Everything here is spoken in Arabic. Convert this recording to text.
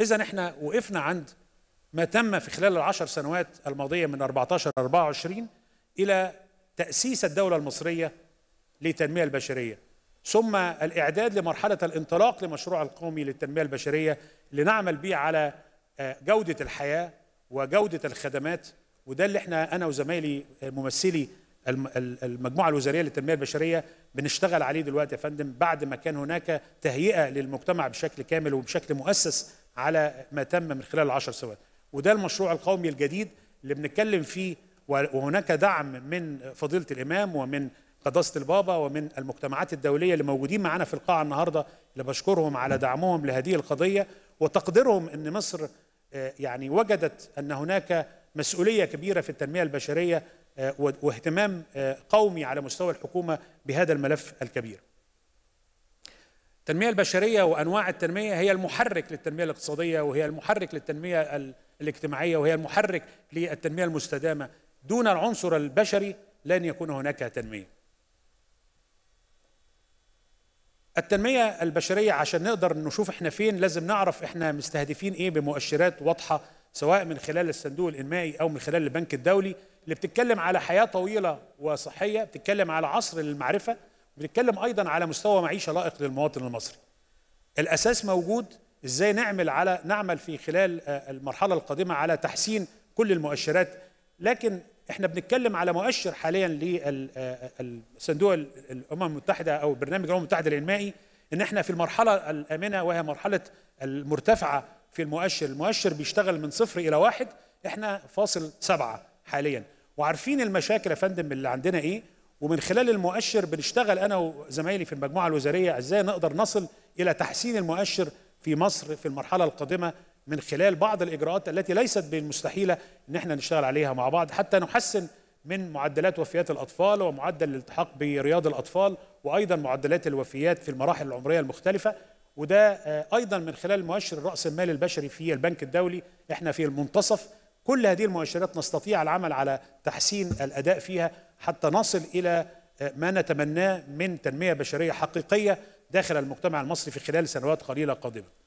إذا إحنا وقفنا عند ما تم في خلال العشر سنوات الماضية من 14 24 إلى تأسيس الدولة المصرية للتنمية البشرية ثم الإعداد لمرحلة الانطلاق لمشروع القومي للتنمية البشرية لنعمل به على آه، جودة الحياة وجودة الخدمات وده اللي احنا أنا وزمايلي آه، ممثلي المجموعة الوزارية للتنمية البشرية بنشتغل عليه دلوقتي يا فندم بعد ما كان هناك تهيئة للمجتمع بشكل كامل وبشكل مؤسس على ما تم من خلال العشر سنوات وده المشروع القومي الجديد اللي بنتكلم فيه وهناك دعم من فضيله الامام ومن قداسه البابا ومن المجتمعات الدوليه اللي موجودين معانا في القاعه النهارده اللي بشكرهم على دعمهم لهذه القضيه وتقديرهم ان مصر آه، يعني وجدت ان هناك مسؤوليه كبيره في التنميه البشريه آه، واهتمام آه، قومي على مستوى الحكومه بهذا الملف الكبير التنمية البشرية وأنواع التنمية هي المحرك للتنمية الاقتصادية وهي المحرك للتنمية الاجتماعية وهي المحرك للتنمية المستدامة دون العنصر البشري لن يكون هناك تنمية التنمية البشرية عشان نقدر نشوف احنا فين لازم نعرف احنا مستهدفين ايه بمؤشرات واضحة سواء من خلال الصندوق الإنمائي أو من خلال البنك الدولي اللي بتتكلم على حياة طويلة وصحية بتتكلم على عصر المعرفة بنتكلم ايضا على مستوى معيشه لائق للمواطن المصري الاساس موجود ازاي نعمل على نعمل في خلال آه، المرحله القادمه على تحسين كل المؤشرات لكن احنا بنتكلم على مؤشر حاليا للصندوق آه، الامم المتحده او برنامج الامم المتحده الانمائي ان احنا في المرحله الامنه وهي مرحله المرتفعه في المؤشر المؤشر بيشتغل من صفر الى واحد احنا فاصل سبعه حاليا وعارفين المشاكل يا فندم اللي عندنا ايه ومن خلال المؤشر بنشتغل انا وزمايلي في المجموعه الوزاريه ازاي نقدر نصل الى تحسين المؤشر في مصر في المرحله القادمه من خلال بعض الاجراءات التي ليست بالمستحيله ان احنا نشتغل عليها مع بعض حتى نحسن من معدلات وفيات الاطفال ومعدل الالتحاق برياض الاطفال وايضا معدلات الوفيات في المراحل العمريه المختلفه وده آه، ايضا من خلال مؤشر راس المال البشري في البنك الدولي احنا في المنتصف كل هذه المؤشرات نستطيع العمل على تحسين الاداء فيها حتى نصل الى آه، ما نتمناه من تنميه بشريه حقيقيه داخل المجتمع المصري في خلال سنوات قليله قادمه